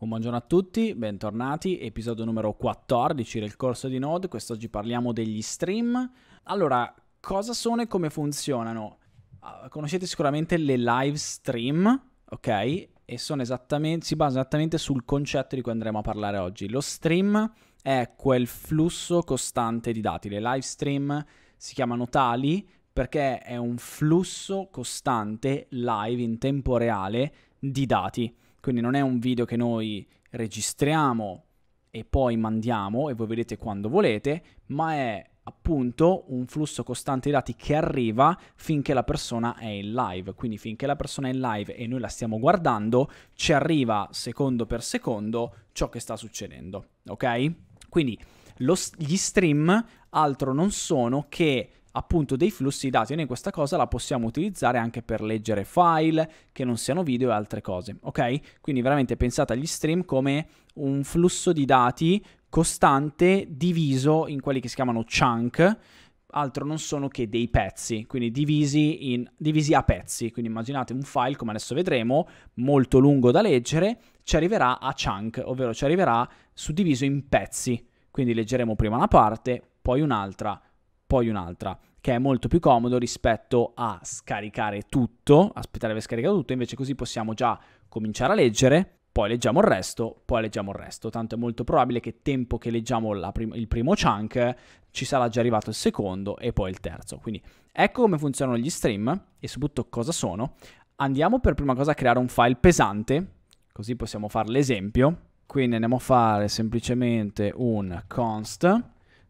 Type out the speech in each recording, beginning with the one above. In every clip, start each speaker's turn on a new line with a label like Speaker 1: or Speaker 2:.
Speaker 1: Un buongiorno a tutti, bentornati, episodio numero 14 del corso di Node, quest'oggi parliamo degli stream. Allora, cosa sono e come funzionano? Ah, conoscete sicuramente le live stream, ok? E si basano esattamente sul concetto di cui andremo a parlare oggi. Lo stream è quel flusso costante di dati, le live stream si chiamano tali perché è un flusso costante live in tempo reale di dati quindi non è un video che noi registriamo e poi mandiamo e voi vedete quando volete, ma è appunto un flusso costante di dati che arriva finché la persona è in live. Quindi finché la persona è in live e noi la stiamo guardando, ci arriva secondo per secondo ciò che sta succedendo, ok? Quindi lo, gli stream altro non sono che appunto dei flussi dati. Noi questa cosa la possiamo utilizzare anche per leggere file che non siano video e altre cose, ok? Quindi veramente pensate agli stream come un flusso di dati costante diviso in quelli che si chiamano chunk, altro non sono che dei pezzi, quindi divisi, in, divisi, a pezzi. Quindi immaginate un file, come adesso vedremo, molto lungo da leggere, ci arriverà a chunk, ovvero ci arriverà suddiviso in pezzi. Quindi leggeremo prima una parte, poi un'altra, poi un'altra che è molto più comodo rispetto a scaricare tutto, aspettare di aver scaricato tutto, invece così possiamo già cominciare a leggere, poi leggiamo il resto, poi leggiamo il resto, tanto è molto probabile che tempo che leggiamo prim- il primo chunk ci sarà già arrivato il secondo e poi il terzo. Quindi ecco come funzionano gli stream e soprattutto cosa sono. Andiamo per prima cosa a creare un file pesante, così possiamo fare l'esempio. Quindi andiamo a fare semplicemente un const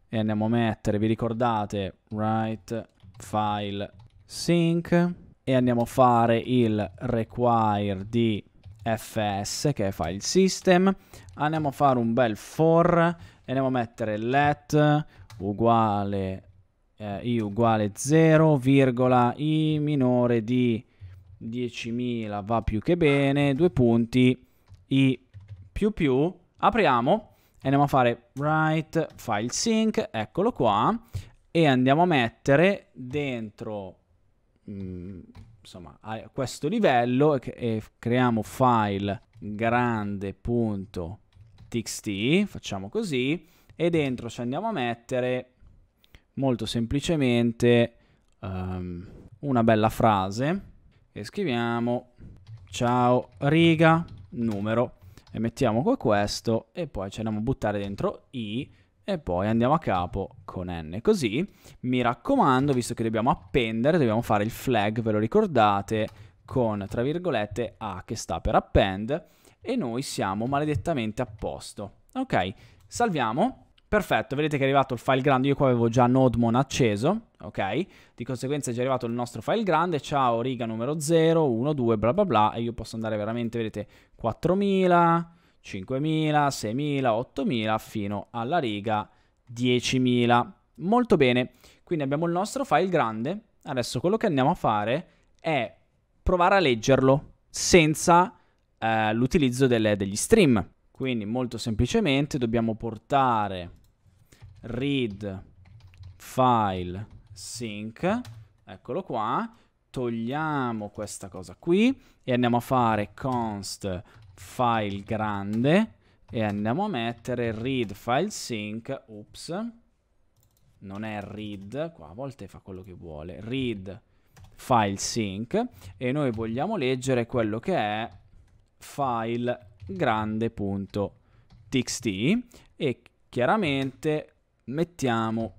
Speaker 1: e andiamo a mettere, vi ricordate, write file sync e andiamo a fare il require di fs che è file system andiamo a fare un bel for e andiamo a mettere let uguale eh, i uguale 0 virgola i minore di 10.000 va più che bene due punti i più più apriamo andiamo a fare write file sync, eccolo qua, e andiamo a mettere dentro mm, insomma, a questo livello e, e creiamo file grande.txt, facciamo così, e dentro ci andiamo a mettere molto semplicemente um, una bella frase e scriviamo ciao riga numero e mettiamo qua questo e poi ci andiamo a buttare dentro i e poi andiamo a capo con n. Così, mi raccomando, visto che dobbiamo appendere, dobbiamo fare il flag, ve lo ricordate, con tra virgolette a che sta per append e noi siamo maledettamente a posto. Ok, salviamo Perfetto, vedete che è arrivato il file grande, io qua avevo già Nodemon acceso, ok? Di conseguenza è già arrivato il nostro file grande, ciao riga numero 0, 1, 2, bla bla bla, e io posso andare veramente, vedete, 4000, 5000, 6000, 8000, fino alla riga 10.000. Molto bene, quindi abbiamo il nostro file grande, adesso quello che andiamo a fare è provare a leggerlo senza eh, l'utilizzo degli stream. Quindi molto semplicemente dobbiamo portare read file sync, eccolo qua, togliamo questa cosa qui e andiamo a fare const file grande e andiamo a mettere read file sync, ups, non è read, qua a volte fa quello che vuole, read file sync e noi vogliamo leggere quello che è file grande.txt e chiaramente mettiamo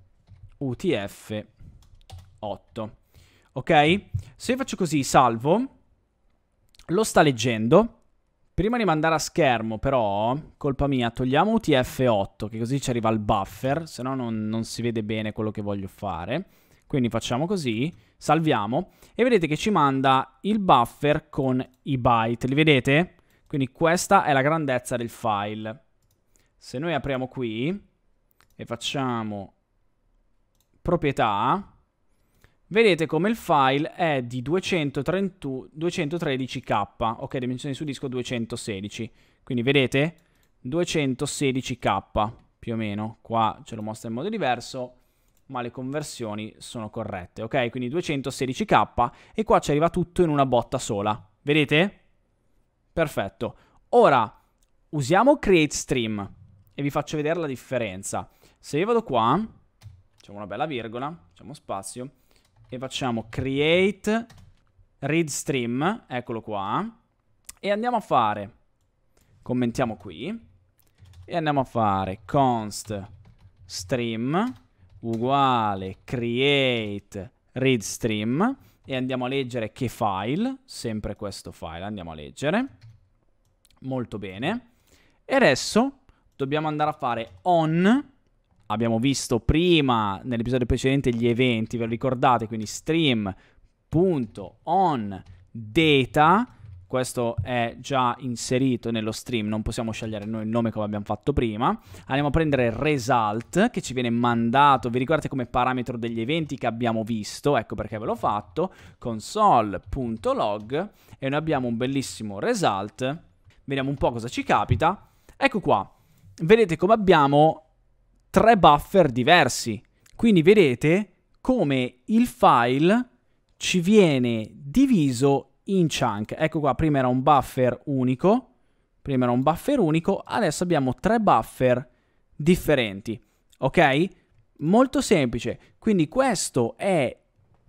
Speaker 1: UTF 8. Ok? Se faccio così, salvo, lo sta leggendo. Prima di mandare a schermo, però, colpa mia, togliamo UTF-8, che così ci arriva il buffer, se no non si vede bene quello che voglio fare. Quindi facciamo così, salviamo, e vedete che ci manda il buffer con i byte, li vedete? Quindi questa è la grandezza del file. Se noi apriamo qui, e facciamo proprietà, vedete come il file è di 231, 213k, ok, dimensioni su disco 216, quindi vedete 216k più o meno, qua ce lo mostra in modo diverso, ma le conversioni sono corrette, ok? Quindi 216k e qua ci arriva tutto in una botta sola, vedete? Perfetto. Ora usiamo create stream e vi faccio vedere la differenza. Se io vado qua, facciamo una bella virgola, facciamo spazio, e facciamo create read stream, eccolo qua, e andiamo a fare, commentiamo qui, e andiamo a fare const stream uguale create read stream e andiamo a leggere che file, sempre questo file andiamo a leggere, molto bene, e adesso dobbiamo andare a fare on abbiamo visto prima nell'episodio precedente gli eventi, ve lo ricordate? Quindi stream.onData, questo è già inserito nello stream, non possiamo scegliere noi il nome come abbiamo fatto prima. Andiamo a prendere result che ci viene mandato, vi ricordate come parametro degli eventi che abbiamo visto, ecco perché ve l'ho fatto, console.log e noi abbiamo un bellissimo result. Vediamo un po' cosa ci capita. Ecco qua. Vedete come abbiamo tre buffer diversi. Quindi vedete come il file ci viene diviso in chunk. Ecco qua, prima era un buffer unico, prima era un buffer unico, adesso abbiamo tre buffer differenti. Ok? Molto semplice. Quindi questo è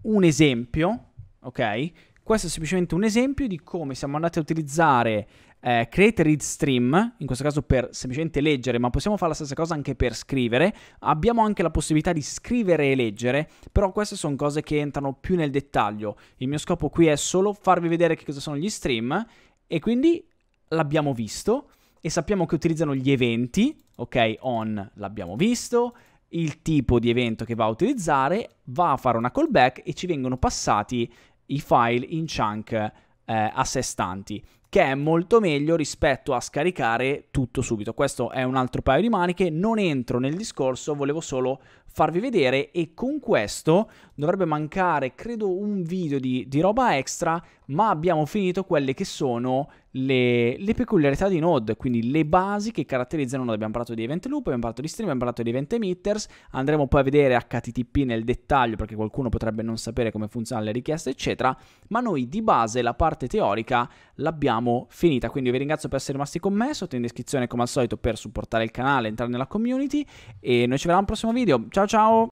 Speaker 1: un esempio, ok? Questo è semplicemente un esempio di come siamo andati a utilizzare eh, create read stream, in questo caso per semplicemente leggere, ma possiamo fare la stessa cosa anche per scrivere. Abbiamo anche la possibilità di scrivere e leggere, però queste sono cose che entrano più nel dettaglio. Il mio scopo qui è solo farvi vedere che cosa sono gli stream e quindi l'abbiamo visto e sappiamo che utilizzano gli eventi, ok, on l'abbiamo visto, il tipo di evento che va a utilizzare, va a fare una callback e ci vengono passati i file in chunk eh, a sé stanti che è molto meglio rispetto a scaricare tutto subito. Questo è un altro paio di maniche, non entro nel discorso, volevo solo farvi vedere e con questo dovrebbe mancare credo un video di, di roba extra ma abbiamo finito quelle che sono le, le, peculiarità di Node quindi le basi che caratterizzano Node abbiamo parlato di event loop, abbiamo parlato di stream, abbiamo parlato di event emitters andremo poi a vedere HTTP nel dettaglio perché qualcuno potrebbe non sapere come funzionano le richieste eccetera ma noi di base la parte teorica l'abbiamo finita quindi vi ringrazio per essere rimasti con me sotto in descrizione come al solito per supportare il canale entrare nella community e noi ci vediamo al prossimo video ciao Ciao ciao!